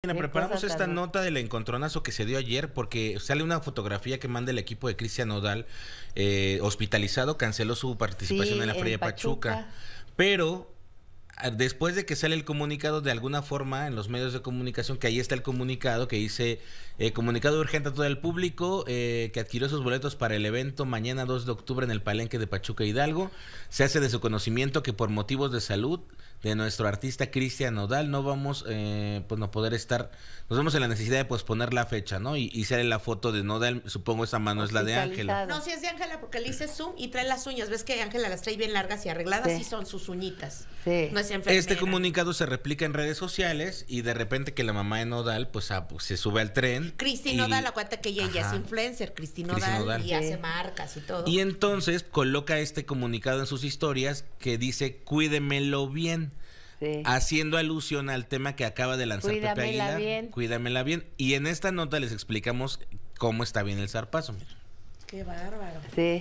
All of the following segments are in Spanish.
preparamos esta nota del encontronazo que se dio ayer porque sale una fotografía que manda el equipo de Cristian O'Dal eh, hospitalizado, canceló su participación en la Feria Pachuca. Pachuca. Pero ah, después de que sale el comunicado, de alguna forma en los medios de comunicación, que ahí está el comunicado que dice eh, comunicado urgente a todo el público eh, que adquirió sus boletos para el evento mañana 2 de octubre en el Palenque de Pachuca Hidalgo. Se hace de su conocimiento que por motivos de salud de nuestro artista Cristian Nodal, no vamos eh, pues no poder estar, nos vemos en la necesidad de posponer la fecha, ¿no? Y, y sale la foto de Nodal, supongo esa mano es la de Ángela. No, si es de Ángela porque le hice zoom y trae las uñas, ves que Ángela las trae bien largas y arregladas y son sus uñitas. Sí. Este comunicado se replica en redes sociales y de repente que la mamá de Nodal pues, ah, pues se sube al tren. Cristi Nodal, acuérdate que ella, es influencer, Cristi Nodal, y hace marcas y todo. Y entonces coloca este comunicado en sus historias que dice, cuídemelo bien. Haciendo alusión al tema que acaba de lanzar Cuídamela Pepe bien. Cuídamela bien. Y en esta nota les explicamos cómo está bien el zarpazo. Qué bárbaro.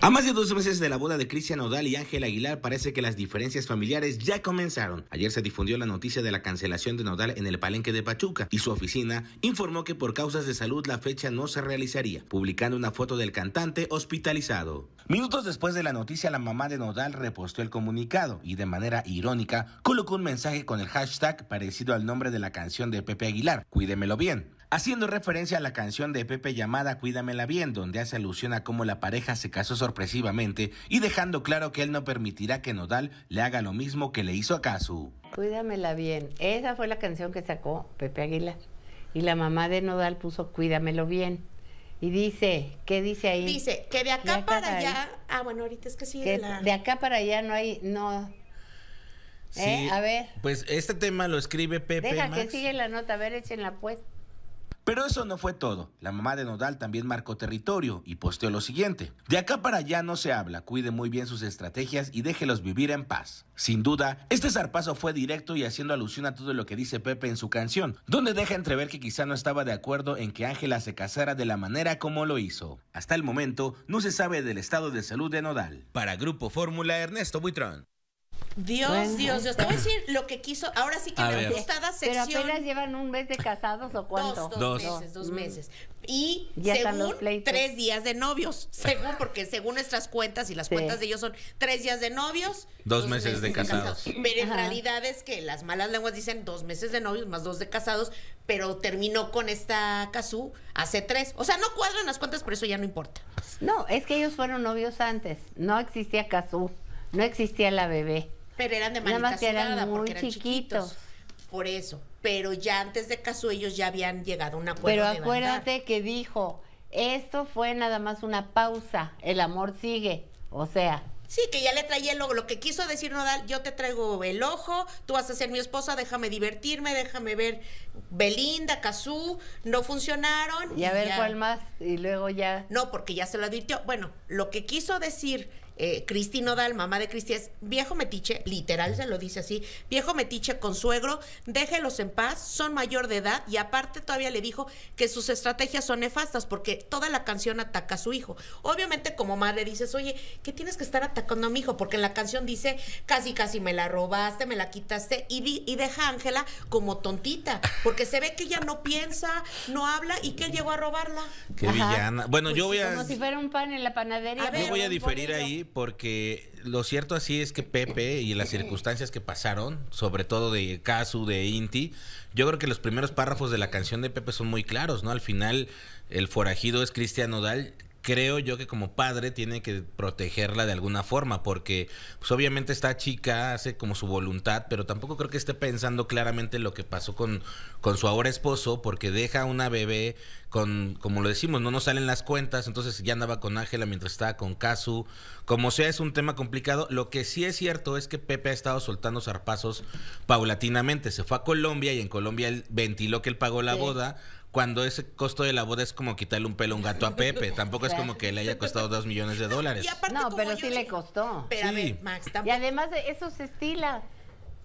A más de dos meses de la boda de Cristian Nodal y Ángel Aguilar, parece que las diferencias familiares ya comenzaron. Ayer se difundió la noticia de la cancelación de Nodal en el palenque de Pachuca y su oficina informó que por causas de salud la fecha no se realizaría, publicando una foto del cantante hospitalizado. Minutos después de la noticia, la mamá de Nodal repostó el comunicado y de manera irónica colocó un mensaje con el hashtag parecido al nombre de la canción de Pepe Aguilar, Cuídemelo bien haciendo referencia a la canción de Pepe llamada Cuídamela bien, donde hace alusión a cómo la pareja se casó sorpresivamente y dejando claro que él no permitirá que Nodal le haga lo mismo que le hizo a Casu. Cuídamela bien, esa fue la canción que sacó Pepe Aguilar y la mamá de Nodal puso Cuídamelo bien. Y dice, ¿qué dice ahí? Dice que de acá, para, allá, ah bueno, ahorita es que sí la... de acá para allá no hay no Sí, eh, a ver. Pues este tema lo escribe Pepe. Deja que sigue la nota, a ver, la pues. Pero eso no fue todo. La mamá de Nodal también marcó territorio y posteó lo siguiente. De acá para allá no se habla, cuide muy bien sus estrategias y déjelos vivir en paz. Sin duda, este zarpazo fue directo y haciendo alusión a todo lo que dice Pepe en su canción, donde deja entrever que quizá no estaba de acuerdo en que Ángela se casara de la manera como lo hizo. Hasta el momento, no se sabe del estado de salud de Nodal. Para Grupo Fórmula, Ernesto Buitrón. Dios, Dios, Dios. Te voy a decir lo que quiso. Ahora sí que me gusta la sección. Pero apenas llevan un mes de casados o cuánto? Dos, dos, meses, dos mm. meses. Y según tres días de novios. Según, porque según nuestras cuentas y las cuentas de ellos son tres días de novios. Dos, meses, de casados. Pero en realidad es que las malas lenguas dicen dos meses de novios más dos de casados, pero terminó con esta casú hace tres. O sea, no cuadran las cuentas, por eso ya no importa. No, es que ellos fueron novios antes. No existía casú, No existía la bebé. Pero eran de manita muy porque chiquitos. Por eso. Pero ya antes de Cazú ellos ya habían llegado a un acuerdo. Pero acuérdate que dijo, esto fue nada más una pausa, el amor sigue. O sea, Sí, que ya le traía el ojo. Lo que quiso decir Nodal, yo te traigo el ojo, tú vas a ser mi esposa, déjame divertirme, déjame ver Belinda, Cazú, no funcionaron. Y a ver cuál más, y luego ya. No, porque ya se lo advirtió. Bueno, lo que quiso decir eh, Cristi Nodal, mamá de Cristi, es viejo metiche, literal se lo dice así, viejo metiche con suegro, déjelos en paz, son mayor de edad y aparte todavía le dijo que sus estrategias son nefastas porque toda la canción ataca a su hijo. Obviamente como madre dices, oye, ¿qué tienes que estar atacando a mi hijo? Porque en la canción dice, casi, casi me la robaste, me la quitaste y, y deja a Ángela como tontita, porque se ve que ella no piensa, no habla y que llegó a robarla. Qué villana. Bueno, pues yo voy a... Como si fuera un pan en la panadería. yo voy a diferir ahí porque lo cierto así es que Pepe y las circunstancias que pasaron, sobre todo de Casu, de Inti, yo creo que los primeros párrafos de la canción de Pepe son muy claros, ¿no? Al final, el forajido es Cristian Odal creo yo que como padre tiene que protegerla de alguna forma, porque pues obviamente esta chica hace como su voluntad, pero tampoco creo que esté pensando claramente lo que pasó con, con su ahora esposo, porque deja a una bebé con, como lo decimos, no nos salen las cuentas, entonces ya andaba con Ángela mientras estaba con Casu. Como sea, es un tema complicado. Lo que sí es cierto es que Pepe ha estado soltando zarpazos paulatinamente. Se fue a Colombia y en Colombia él ventiló que él pagó la boda cuando ese costo de la boda es como quitarle un pelo a un gato a Pepe. Tampoco es como que le haya costado dos millones de dólares. no, pero sí le costó. Y además eso se estila.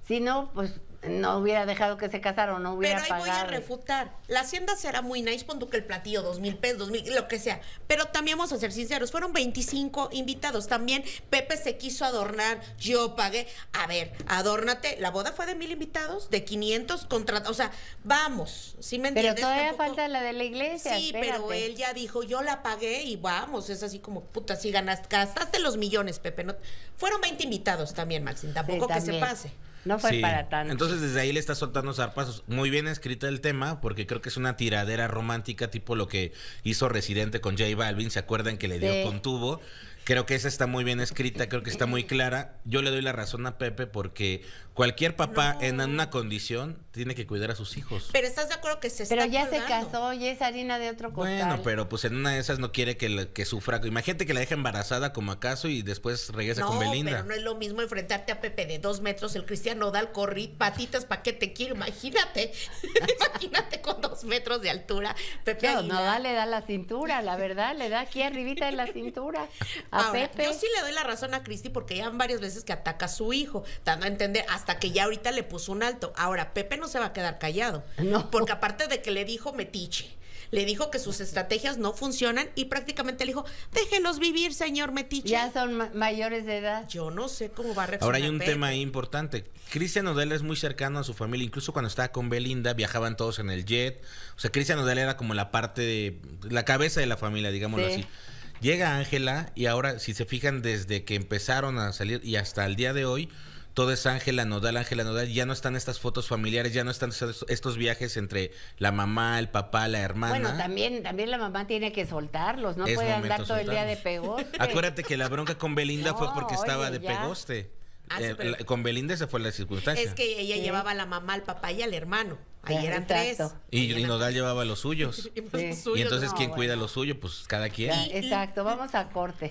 Si no, pues no hubiera dejado que se casara o no hubiera Pero ahí voy a refutar. La hacienda será muy nice, pon que el platillo, dos mil pesos, dos mil, lo que sea. Pero también vamos a ser sinceros, fueron 25 invitados. También Pepe se quiso adornar, yo pagué. A ver, adórnate. La boda fue de mil invitados, de 500 contratos. O sea, vamos, si me entiendes? Pero todavía falta la de la iglesia. Sí, pero él ya dijo, yo la pagué y vamos. Es así como, puta, si ganaste, gastaste los millones, Pepe. No... Fueron 20 invitados también, Maxín, Tampoco que se pase. No fue para tanto. Entonces, desde ahí le está soltando zarpazos. Muy bien escrita el tema, porque creo que es una tiradera romántica, tipo lo que hizo Residente con J Balvin. ¿Se acuerdan que le dio con tubo? Creo que esa está muy bien escrita, creo que está muy clara. Yo le doy la razón a Pepe porque cualquier papá en una condición tiene que cuidar a sus hijos. Pero estás de acuerdo que se está Pero ya se casó y es harina de otro costal. Bueno, pero pues en una de esas no quiere que, que sufra. Imagínate que la deja embarazada como acaso y después regresa con Belinda. pero no es lo mismo enfrentarte a Pepe de dos metros, el Cristiano el corrí, patitas, ¿para qué te quiero, imagínate. imagínate con dos metros de altura. Pepe no, no, le da la cintura, la verdad, le da aquí arribita de la cintura. Yo sí le doy la razón a Cristi porque ya han varias veces que ataca a su hijo, dando a entender hasta que ya ahorita le puso un alto. Ahora, Pepe no se va a quedar callado, no. porque aparte de que le dijo metiche, le dijo que sus estrategias no funcionan y prácticamente le dijo, déjenos vivir, señor Metiche. Ya son mayores de edad. Yo no sé cómo va a reaccionar. Ahora hay un tema importante. Cristian Odell es muy cercano a su familia, incluso cuando estaba con Belinda, viajaban todos en el jet. O sea, Cristian Odell era como la parte de, la cabeza de la familia, digámoslo así. Llega Ángela y ahora, si se fijan, desde que empezaron a salir y hasta el día de hoy, todo es Ángela Nodal, Ángela Nodal, ya no están estas fotos familiares, ya no están estos viajes entre la mamá, el papá, la hermana. Bueno, también, también la mamá tiene que soltarlos, no puede andar todo el día de pegoste. Acuérdate que la bronca con Belinda fue porque estaba de pegoste. Ah, eh, con Belinda esa fue la circunstancia. Es que ella llevaba a la mamá, al papá y al hermano. Ahí eran tres. Y, Nodal llevaba los suyos. y, entonces, ¿quién cuida los suyos? Pues cada quien. Exacto, vamos a corte.